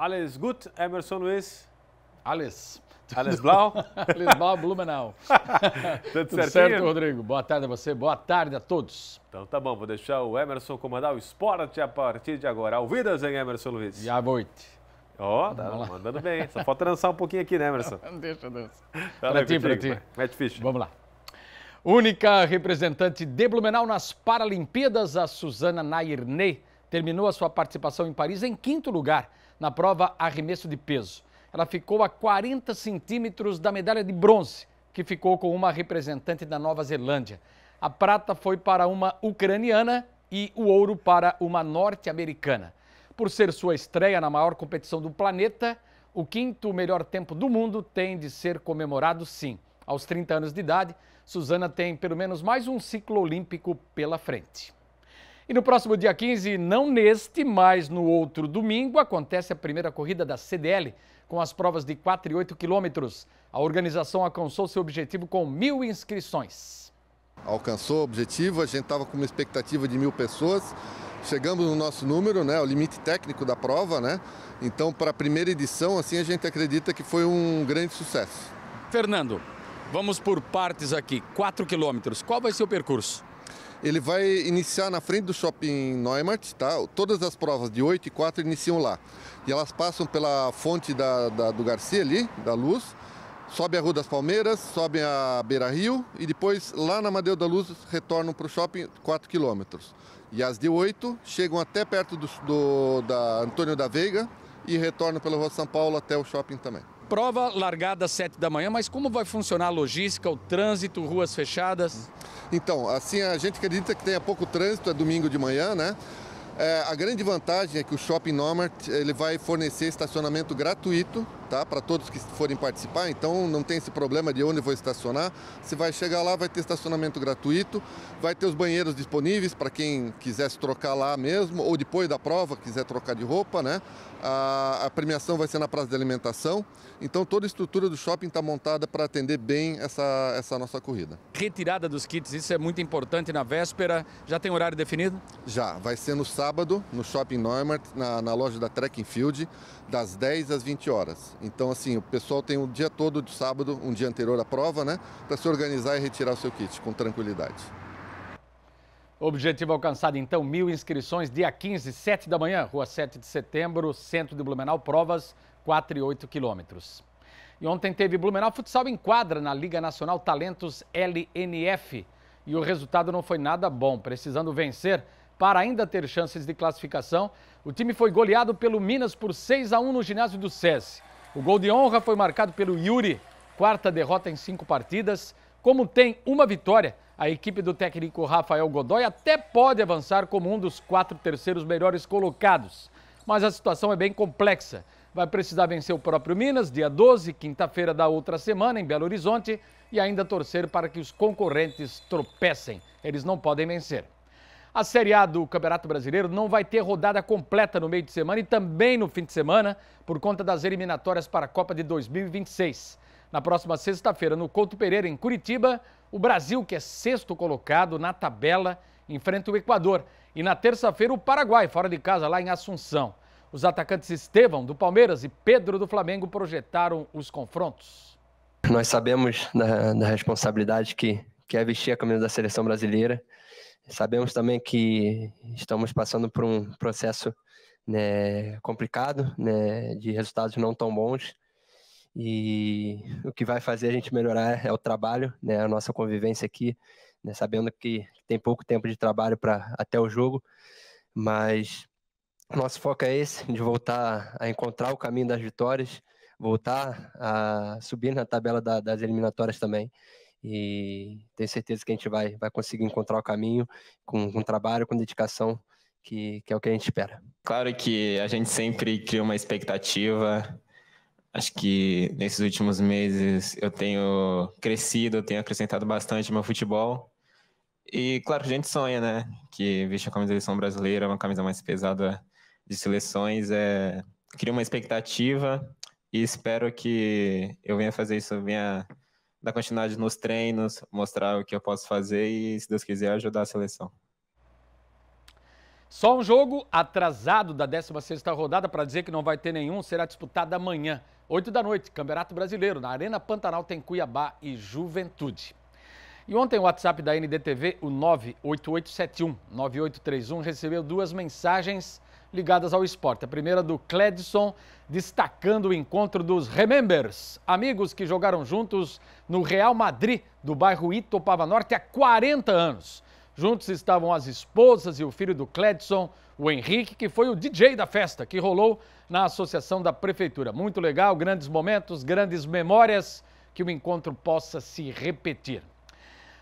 Alles gut, Emerson Luiz? Alles. Alles Blau? Alles Blau, Blumenau. Tudo, Tudo certinho? certo, Rodrigo? Boa tarde a você, boa tarde a todos. Então tá bom, vou deixar o Emerson comandar o esporte a partir de agora. Ao hein, Emerson Luiz. E à noite. Ó, oh, tá lá. mandando bem. Só falta dançar um pouquinho aqui, né, Emerson? Não, deixa eu dançar. Tá pra ti, pra ti. Mete ficha. Vamos lá. Única representante de Blumenau nas Paralimpíadas, a Suzana Nairney, terminou a sua participação em Paris em quinto lugar na prova arremesso de peso. Ela ficou a 40 centímetros da medalha de bronze, que ficou com uma representante da Nova Zelândia. A prata foi para uma ucraniana e o ouro para uma norte-americana. Por ser sua estreia na maior competição do planeta, o quinto melhor tempo do mundo tem de ser comemorado sim. Aos 30 anos de idade, Suzana tem pelo menos mais um ciclo olímpico pela frente. E no próximo dia 15, não neste, mas no outro domingo, acontece a primeira corrida da CDL, com as provas de 4 e 8 quilômetros. A organização alcançou seu objetivo com mil inscrições. Alcançou o objetivo, a gente estava com uma expectativa de mil pessoas. Chegamos no nosso número, né, o limite técnico da prova, né? Então, para a primeira edição, assim, a gente acredita que foi um grande sucesso. Fernando, vamos por partes aqui, 4 quilômetros. Qual vai ser o percurso? Ele vai iniciar na frente do shopping Neumart, tá? Todas as provas de 8 e 4 iniciam lá. E elas passam pela fonte da, da, do Garcia ali, da Luz, sobe a Rua das Palmeiras, sobe a Beira Rio e depois lá na Madeu da Luz retornam para o shopping 4 quilômetros. E as de 8 chegam até perto do, do, da Antônio da Veiga e retornam pela Rua São Paulo até o shopping também prova largada às 7 da manhã, mas como vai funcionar a logística, o trânsito, ruas fechadas? Então, assim, a gente acredita que tenha pouco trânsito, é domingo de manhã, né? É, a grande vantagem é que o Shopping Nomart, ele vai fornecer estacionamento gratuito tá? Para todos que forem participar, então não tem esse problema de onde vou estacionar. Você vai chegar lá, vai ter estacionamento gratuito, vai ter os banheiros disponíveis para quem quisesse trocar lá mesmo, ou depois da prova, quiser trocar de roupa, né? A, a premiação vai ser na praça de alimentação. Então toda a estrutura do shopping está montada para atender bem essa, essa nossa corrida. Retirada dos kits, isso é muito importante na véspera. Já tem horário definido? Já, vai ser no sábado, no Shopping Neumart, na, na loja da Trekking Field, das 10 às 20 horas. Então, assim, o pessoal tem o dia todo de sábado, um dia anterior à prova, né? Para se organizar e retirar o seu kit com tranquilidade. Objetivo alcançado, então, mil inscrições, dia 15, 7 da manhã, Rua 7 de Setembro, centro de Blumenau, provas 4 e 8 quilômetros. E ontem teve Blumenau Futsal em quadra na Liga Nacional Talentos LNF. E o resultado não foi nada bom, precisando vencer para ainda ter chances de classificação. O time foi goleado pelo Minas por 6 a 1 no ginásio do SESI. O gol de honra foi marcado pelo Yuri, quarta derrota em cinco partidas. Como tem uma vitória, a equipe do técnico Rafael Godoy até pode avançar como um dos quatro terceiros melhores colocados. Mas a situação é bem complexa. Vai precisar vencer o próprio Minas, dia 12, quinta-feira da outra semana, em Belo Horizonte, e ainda torcer para que os concorrentes tropecem. Eles não podem vencer. A Série A do Campeonato Brasileiro não vai ter rodada completa no meio de semana e também no fim de semana, por conta das eliminatórias para a Copa de 2026. Na próxima sexta-feira, no Couto Pereira, em Curitiba, o Brasil, que é sexto colocado na tabela, enfrenta o Equador. E na terça-feira, o Paraguai, fora de casa, lá em Assunção. Os atacantes Estevão, do Palmeiras, e Pedro, do Flamengo, projetaram os confrontos. Nós sabemos da, da responsabilidade que, que é vestir a camisa da seleção brasileira. Sabemos também que estamos passando por um processo né, complicado, né, de resultados não tão bons. E o que vai fazer a gente melhorar é o trabalho, né, a nossa convivência aqui, né, sabendo que tem pouco tempo de trabalho para até o jogo, mas nosso foco é esse, de voltar a encontrar o caminho das vitórias, voltar a subir na tabela da, das eliminatórias também e tenho certeza que a gente vai, vai conseguir encontrar o caminho com, com trabalho, com dedicação, que, que é o que a gente espera. Claro que a gente sempre cria uma expectativa. Acho que nesses últimos meses eu tenho crescido, eu tenho acrescentado bastante meu futebol. E claro que a gente sonha, né? Que vestir a camisa da seleção brasileira, uma camisa mais pesada de seleções, é... cria uma expectativa e espero que eu venha fazer isso, eu venha dar continuidade nos treinos, mostrar o que eu posso fazer e, se Deus quiser, ajudar a seleção. Só um jogo atrasado da 16ª rodada para dizer que não vai ter nenhum, será disputado amanhã, 8 da noite, Campeonato Brasileiro, na Arena Pantanal tem Cuiabá e Juventude. E ontem o WhatsApp da NDTV, o 98871 9831, recebeu duas mensagens ligadas ao esporte. A primeira do Cledson, destacando o encontro dos Remembers, amigos que jogaram juntos no Real Madrid, do bairro Itopava Norte, há 40 anos. Juntos estavam as esposas e o filho do Cledson, o Henrique, que foi o DJ da festa, que rolou na Associação da Prefeitura. Muito legal, grandes momentos, grandes memórias, que o encontro possa se repetir.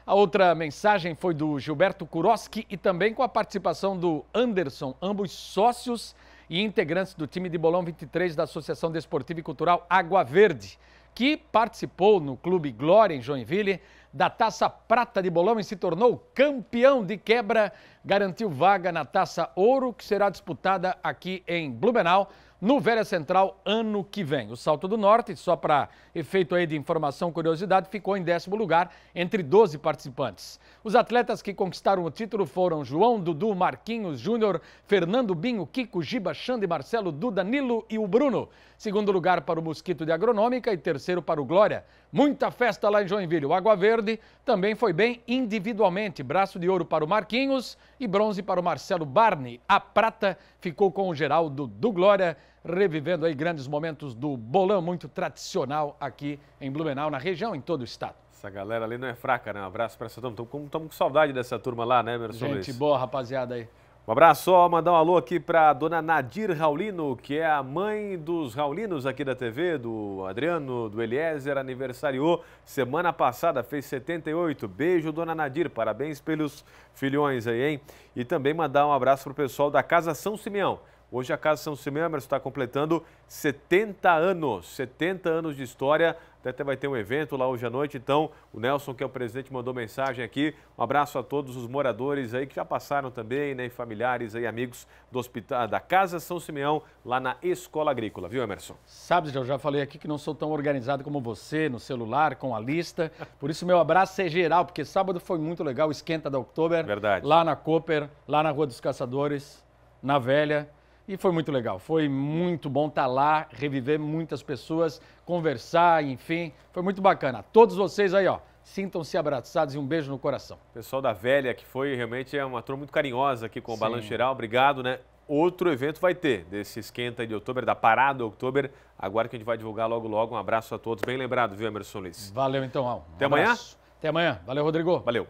A outra mensagem foi do Gilberto Kuroski e também com a participação do Anderson, ambos sócios e integrantes do time de Bolão 23 da Associação Desportiva e Cultural Água Verde, que participou no Clube Glória em Joinville da Taça Prata de Bolão e se tornou campeão de quebra, garantiu vaga na Taça Ouro, que será disputada aqui em Blumenau no Velha Central ano que vem. O Salto do Norte, só para efeito aí de informação, curiosidade, ficou em décimo lugar entre 12 participantes. Os atletas que conquistaram o título foram João, Dudu, Marquinhos Júnior, Fernando Binho, Kiko, Giba, Xande, Marcelo, Duda, Nilo e o Bruno. Segundo lugar para o Mosquito de Agronômica e terceiro para o Glória. Muita festa lá em Joinville. O Água Verde também foi bem individualmente. Braço de ouro para o Marquinhos e bronze para o Marcelo Barney. A prata ficou com o Geraldo do Glória revivendo aí grandes momentos do bolão muito tradicional aqui em Blumenau, na região, em todo o estado. Essa galera ali não é fraca, né? Um abraço para essa turma. Estamos com saudade dessa turma lá, né, Emerson Gente Luiz? boa, rapaziada aí. Um abraço, ó, mandar um alô aqui para dona Nadir Raulino, que é a mãe dos Raulinos aqui da TV, do Adriano, do Eliezer, aniversariou semana passada, fez 78. Beijo, dona Nadir, parabéns pelos filhões aí, hein? E também mandar um abraço pro pessoal da Casa São Simeão. Hoje a Casa São Simembras está completando 70 anos, 70 anos de história. Até vai ter um evento lá hoje à noite. Então, o Nelson, que é o presidente, mandou mensagem aqui. Um abraço a todos os moradores aí que já passaram também, né? familiares aí, amigos do hospital, da Casa São Simeão, lá na Escola Agrícola, viu, Emerson? Sabe, eu já falei aqui que não sou tão organizado como você no celular, com a lista. Por isso, meu abraço é geral, porque sábado foi muito legal, esquenta da Oktober. Verdade. Lá na Cooper, lá na Rua dos Caçadores, na Velha. E foi muito legal, foi muito bom estar tá lá, reviver muitas pessoas, conversar, enfim, foi muito bacana. Todos vocês aí, ó, sintam-se abraçados e um beijo no coração. Pessoal da Velha, que foi realmente é uma turma muito carinhosa aqui com o Balanço Geral, obrigado, né? Outro evento vai ter, desse esquenta de outubro, da parada outubro, agora que a gente vai divulgar logo logo. Um abraço a todos, bem lembrado, viu, Emerson Luiz? Valeu então, Al. Um Até amanhã? Até amanhã. Valeu, Rodrigo. Valeu.